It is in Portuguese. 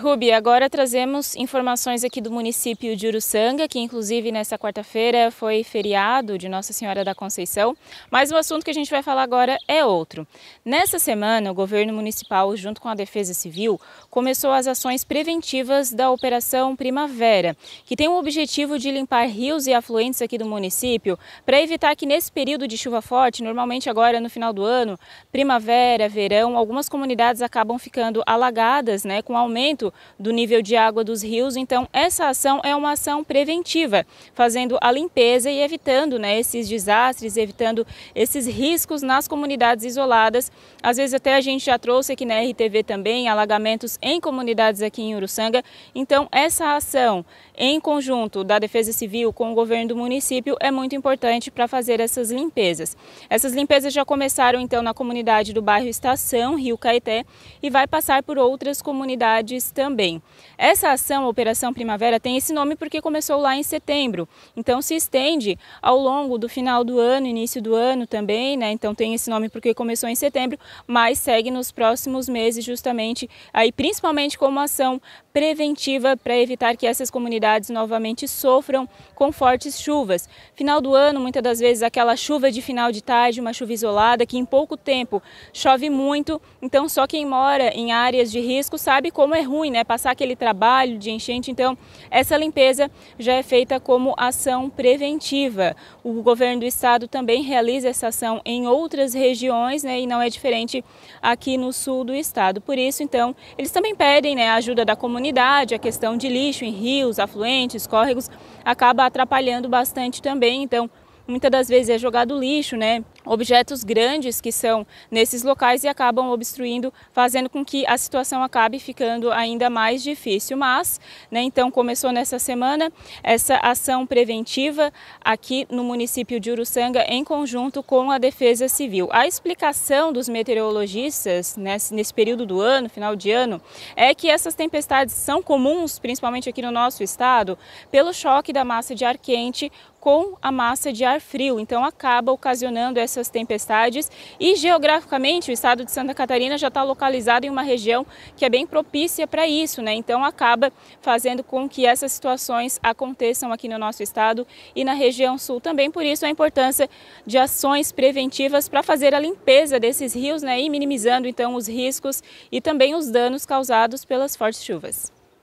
Rubi, agora trazemos informações aqui do município de Uruçanga, que inclusive nesta quarta-feira foi feriado de Nossa Senhora da Conceição, mas o assunto que a gente vai falar agora é outro. Nessa semana, o governo municipal, junto com a Defesa Civil, começou as ações preventivas da Operação Primavera, que tem o objetivo de limpar rios e afluentes aqui do município para evitar que nesse período de chuva forte, normalmente agora no final do ano, primavera, verão, algumas comunidades acabam ficando alagadas, né, com aumento aumento do nível de água dos rios. Então, essa ação é uma ação preventiva, fazendo a limpeza e evitando né, esses desastres, evitando esses riscos nas comunidades isoladas. Às vezes até a gente já trouxe aqui na RTV também alagamentos em comunidades aqui em Uruçanga. Então, essa ação em conjunto da Defesa Civil com o governo do município é muito importante para fazer essas limpezas. Essas limpezas já começaram então na comunidade do bairro Estação, Rio Caeté, e vai passar por outras comunidades também. Essa ação, Operação Primavera, tem esse nome porque começou lá em setembro, então se estende ao longo do final do ano, início do ano também, né? Então tem esse nome porque começou em setembro, mas segue nos próximos meses justamente aí, principalmente como ação preventiva para evitar que essas comunidades novamente sofram com fortes chuvas. Final do ano, muitas das vezes aquela chuva de final de tarde, uma chuva isolada que em pouco tempo chove muito, então só quem mora em áreas de risco sabe como é ruim ruim, né? Passar aquele trabalho de enchente. Então, essa limpeza já é feita como ação preventiva. O governo do estado também realiza essa ação em outras regiões, né? E não é diferente aqui no sul do estado. Por isso, então, eles também pedem né, a ajuda da comunidade, a questão de lixo em rios, afluentes, córregos, acaba atrapalhando bastante também. Então, muitas das vezes é jogado lixo, né? objetos grandes que são nesses locais e acabam obstruindo, fazendo com que a situação acabe ficando ainda mais difícil. Mas, né, então, começou nessa semana essa ação preventiva aqui no município de Uruçanga, em conjunto com a Defesa Civil. A explicação dos meteorologistas né, nesse período do ano, final de ano, é que essas tempestades são comuns, principalmente aqui no nosso estado, pelo choque da massa de ar quente com a massa de ar frio, então acaba ocasionando essas tempestades. E geograficamente, o estado de Santa Catarina já está localizado em uma região que é bem propícia para isso, né? Então acaba fazendo com que essas situações aconteçam aqui no nosso estado e na região sul também. Por isso, a importância de ações preventivas para fazer a limpeza desses rios, né? E minimizando então os riscos e também os danos causados pelas fortes chuvas.